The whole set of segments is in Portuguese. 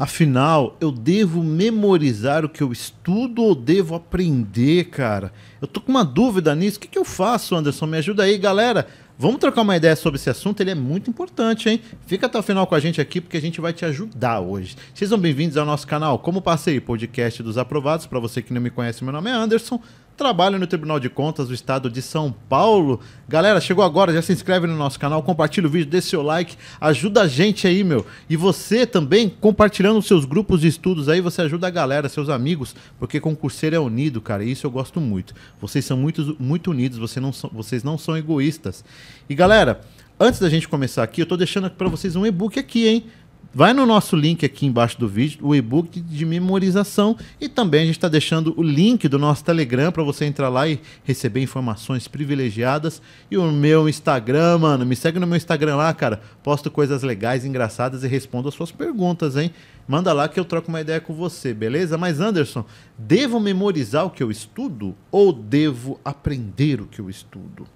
Afinal, eu devo memorizar o que eu estudo ou devo aprender, cara? Eu tô com uma dúvida nisso. O que, que eu faço, Anderson? Me ajuda aí, galera. Vamos trocar uma ideia sobre esse assunto, ele é muito importante, hein? Fica até o final com a gente aqui porque a gente vai te ajudar hoje. Sejam bem-vindos ao nosso canal Como Passei, podcast dos aprovados. Para você que não me conhece, meu nome é Anderson trabalha no Tribunal de Contas do Estado de São Paulo. Galera, chegou agora, já se inscreve no nosso canal, compartilha o vídeo, dê seu like, ajuda a gente aí, meu. E você também, compartilhando seus grupos de estudos aí, você ajuda a galera, seus amigos, porque concurseiro é unido, cara, e isso eu gosto muito. Vocês são muito, muito unidos, você não são, vocês não são egoístas. E galera, antes da gente começar aqui, eu tô deixando para vocês um e-book aqui, hein? Vai no nosso link aqui embaixo do vídeo, o e-book de memorização e também a gente está deixando o link do nosso Telegram para você entrar lá e receber informações privilegiadas. E o meu Instagram, mano, me segue no meu Instagram lá, cara. Posto coisas legais, engraçadas e respondo as suas perguntas, hein? Manda lá que eu troco uma ideia com você, beleza? Mas Anderson, devo memorizar o que eu estudo ou devo aprender o que eu estudo?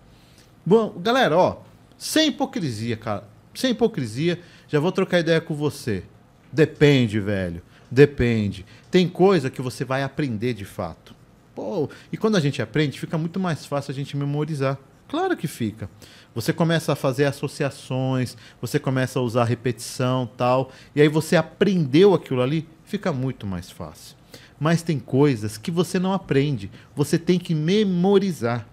Bom, galera, ó, sem hipocrisia, cara sem hipocrisia, já vou trocar ideia com você. Depende, velho. Depende. Tem coisa que você vai aprender de fato. Pô, e quando a gente aprende, fica muito mais fácil a gente memorizar. Claro que fica. Você começa a fazer associações, você começa a usar repetição, tal, e aí você aprendeu aquilo ali, fica muito mais fácil. Mas tem coisas que você não aprende, você tem que memorizar.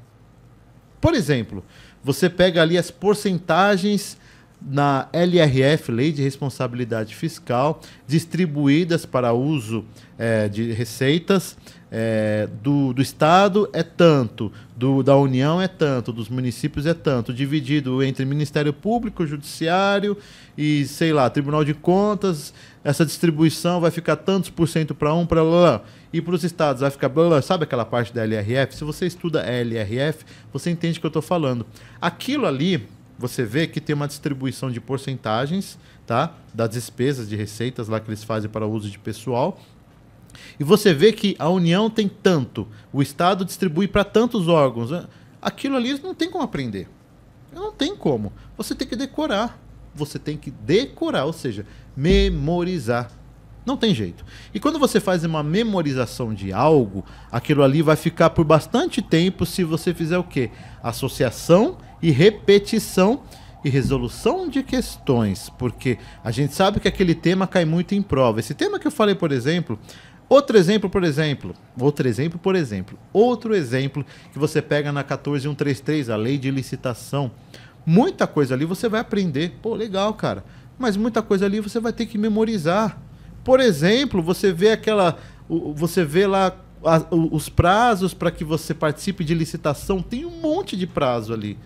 Por exemplo, você pega ali as porcentagens na LRF, Lei de Responsabilidade Fiscal, distribuídas para uso é, de receitas é, do, do Estado é tanto, do, da União é tanto, dos municípios é tanto, dividido entre Ministério Público, Judiciário e, sei lá, Tribunal de Contas, essa distribuição vai ficar tantos por cento para um, para lá, e para os estados vai ficar blá, blá, sabe aquela parte da LRF? Se você estuda LRF, você entende o que eu estou falando. Aquilo ali você vê que tem uma distribuição de porcentagens tá? das despesas de receitas lá que eles fazem para uso de pessoal. E você vê que a União tem tanto, o Estado distribui para tantos órgãos. Né? Aquilo ali não tem como aprender. Não tem como. Você tem que decorar. Você tem que decorar, ou seja, memorizar. Não tem jeito. E quando você faz uma memorização de algo, aquilo ali vai ficar por bastante tempo se você fizer o quê? Associação e repetição e resolução de questões, porque a gente sabe que aquele tema cai muito em prova. Esse tema que eu falei, por exemplo, outro exemplo, por exemplo, outro exemplo, por exemplo, outro exemplo que você pega na 14133, a lei de licitação, muita coisa ali você vai aprender. Pô, legal, cara. Mas muita coisa ali você vai ter que memorizar. Por exemplo, você vê aquela você vê lá os prazos para que você participe de licitação, tem um monte de prazo ali.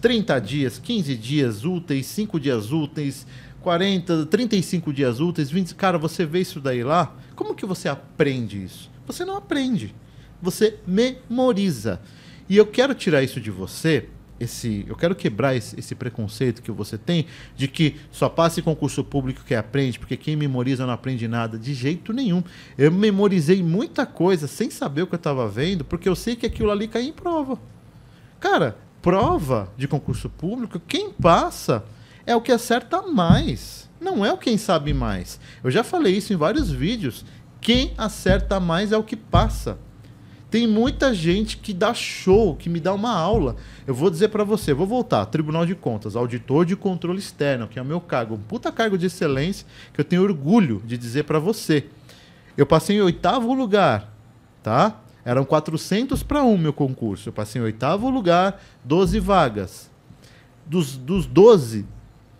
30 dias, 15 dias úteis, 5 dias úteis, 40, 35 dias úteis, 20. Cara, você vê isso daí lá, como que você aprende isso? Você não aprende. Você memoriza. E eu quero tirar isso de você, esse, eu quero quebrar esse, esse, preconceito que você tem de que só passe concurso público que aprende, porque quem memoriza não aprende nada de jeito nenhum. Eu memorizei muita coisa sem saber o que eu estava vendo, porque eu sei que aquilo ali cai em prova. Cara, prova de concurso público, quem passa é o que acerta mais, não é o quem sabe mais. Eu já falei isso em vários vídeos. Quem acerta mais é o que passa. Tem muita gente que dá show, que me dá uma aula. Eu vou dizer para você, vou voltar, Tribunal de Contas, auditor de controle externo, que é o meu cargo, um puta cargo de excelência que eu tenho orgulho de dizer para você. Eu passei em oitavo lugar, tá? Eram 400 para um meu concurso. Eu passei em oitavo lugar, 12 vagas. Dos, dos 12,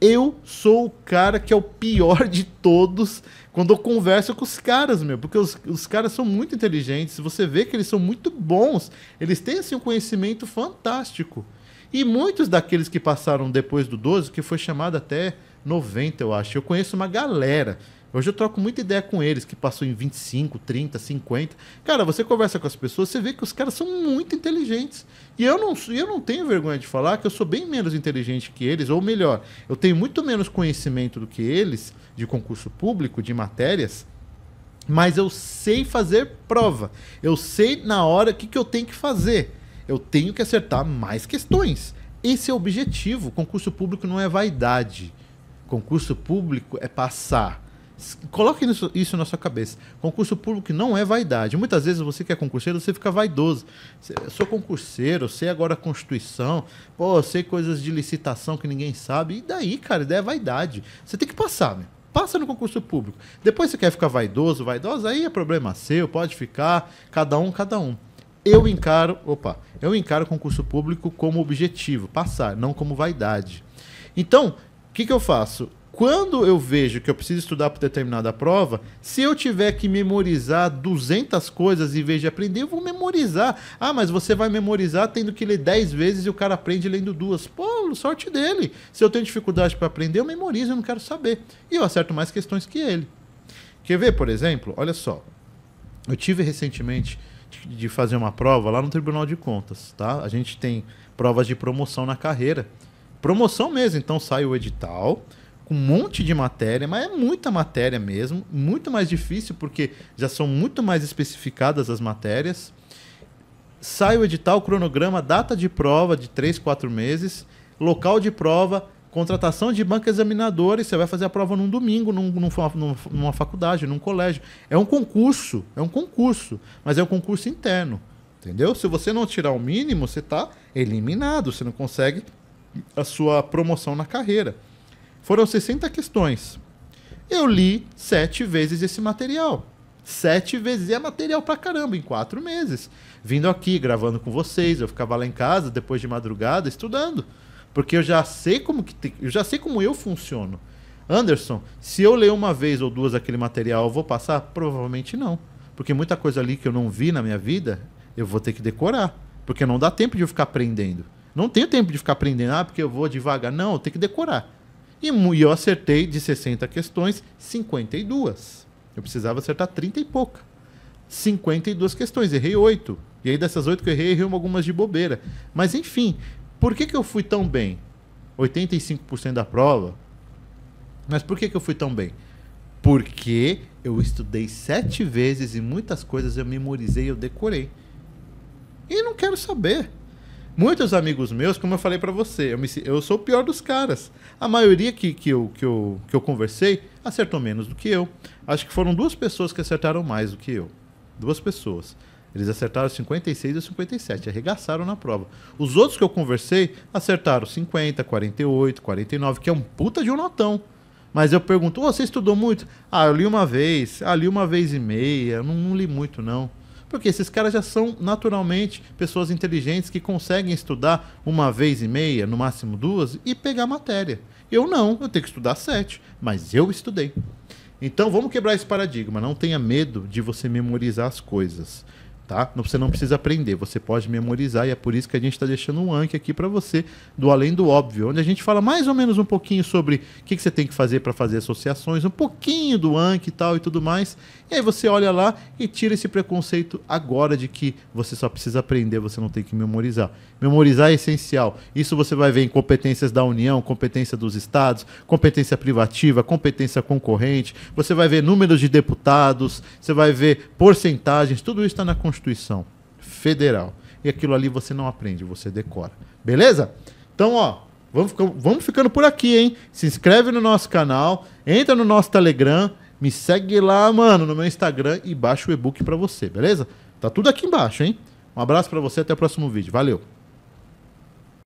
eu sou o cara que é o pior de todos quando eu converso com os caras, meu. Porque os, os caras são muito inteligentes. Você vê que eles são muito bons. Eles têm, assim, um conhecimento fantástico. E muitos daqueles que passaram depois do 12, que foi chamado até 90, eu acho. Eu conheço uma galera Hoje eu troco muita ideia com eles, que passou em 25, 30, 50. Cara, você conversa com as pessoas, você vê que os caras são muito inteligentes. E eu não, eu não tenho vergonha de falar que eu sou bem menos inteligente que eles, ou melhor, eu tenho muito menos conhecimento do que eles de concurso público, de matérias, mas eu sei fazer prova. Eu sei na hora o que, que eu tenho que fazer. Eu tenho que acertar mais questões. Esse é o objetivo. Concurso público não é vaidade. Concurso público é passar. Coloque isso, isso, na sua cabeça. Concurso público não é vaidade. Muitas vezes você que é concurseiro, você fica vaidoso. Eu sou concurseiro, sei agora a Constituição, pô, sei coisas de licitação que ninguém sabe. E daí, cara, daí é vaidade. Você tem que passar, Né? Passa no concurso público. Depois você quer ficar vaidoso, vaidosa, aí é problema seu, pode ficar, cada um, cada um. Eu encaro, opa, eu encaro concurso público como objetivo, passar, não como vaidade. Então, o que, que eu faço? quando eu vejo que eu preciso estudar para determinada prova, se eu tiver que memorizar 200 coisas em vez de aprender, eu vou memorizar. Ah, mas você vai memorizar tendo que ler 10 vezes e o cara aprende lendo duas. Pô, sorte dele. Se eu tenho dificuldade para aprender, eu memorizo, eu não quero saber. E eu acerto mais questões que ele. Quer ver, por exemplo? Olha só. Eu tive recentemente de fazer uma prova lá no Tribunal de Contas, tá? A gente tem provas de promoção na carreira. Promoção mesmo, então sai o edital, com um monte de matéria, mas é muita matéria mesmo, muito mais difícil porque já são muito mais especificadas as matérias. Sai o edital, cronograma, data de prova de 3, 4 meses, local de prova, contratação de banca examinadora e você vai fazer a prova num domingo, num, num, numa faculdade, num colégio. É um concurso, é um concurso, mas é um concurso interno, entendeu? Se você não tirar o mínimo, você está eliminado, você não consegue a sua promoção na carreira. Foram 60 questões. Eu li sete vezes esse material. Sete vezes. E é material pra caramba, em quatro meses. Vindo aqui, gravando com vocês. Eu ficava lá em casa, depois de madrugada, estudando. Porque eu já sei como que te... eu já sei como eu funciono. Anderson, se eu ler uma vez ou duas aquele material, eu vou passar? Provavelmente não. Porque muita coisa ali que eu não vi na minha vida, eu vou ter que decorar. Porque não dá tempo de eu ficar aprendendo. Não tenho tempo de ficar aprendendo, ah, porque eu vou devagar. Não, eu tenho que decorar. E eu acertei de 60 questões, 52. Eu precisava acertar 30 e pouca. 52 questões, errei 8. E aí dessas 8 que eu errei, errei algumas de bobeira. Mas enfim, por que, que eu fui tão bem? 85% da prova. Mas por que, que eu fui tão bem? Porque eu estudei sete vezes e muitas coisas eu memorizei, eu decorei. E não quero saber. Muitos amigos meus, como eu falei para você, eu, me, eu sou o pior dos caras. A maioria que, que, eu, que, eu, que eu conversei acertou menos do que eu. Acho que foram duas pessoas que acertaram mais do que eu. Duas pessoas. Eles acertaram 56 e 57, arregaçaram na prova. Os outros que eu conversei acertaram 50, 48, 49, que é um puta de um notão. Mas eu pergunto, oh, você estudou muito? Ah, eu li uma vez, ah, li uma vez e meia, não, não li muito não. Porque esses caras já são naturalmente pessoas inteligentes que conseguem estudar uma vez e meia, no máximo duas, e pegar matéria. Eu não, eu tenho que estudar sete, mas eu estudei. Então vamos quebrar esse paradigma. Não tenha medo de você memorizar as coisas tá? Você não precisa aprender, você pode memorizar e é por isso que a gente está deixando um Anki aqui para você do além do óbvio, onde a gente fala mais ou menos um pouquinho sobre o que, que você tem que fazer para fazer associações, um pouquinho do Anki e tal e tudo mais. E aí você olha lá e tira esse preconceito agora de que você só precisa aprender, você não tem que memorizar. Memorizar é essencial. Isso você vai ver em competências da União, competência dos estados, competência privativa, competência concorrente. Você vai ver números de deputados, você vai ver porcentagens, tudo isso está na Constituição Constituição Federal. E aquilo ali você não aprende, você decora. Beleza? Então, ó, vamos, vamos ficando por aqui, hein? Se inscreve no nosso canal, entra no nosso Telegram, me segue lá, mano, no meu Instagram e baixa o e-book para você, beleza? Tá tudo aqui embaixo, hein? Um abraço para você, até o próximo vídeo. Valeu!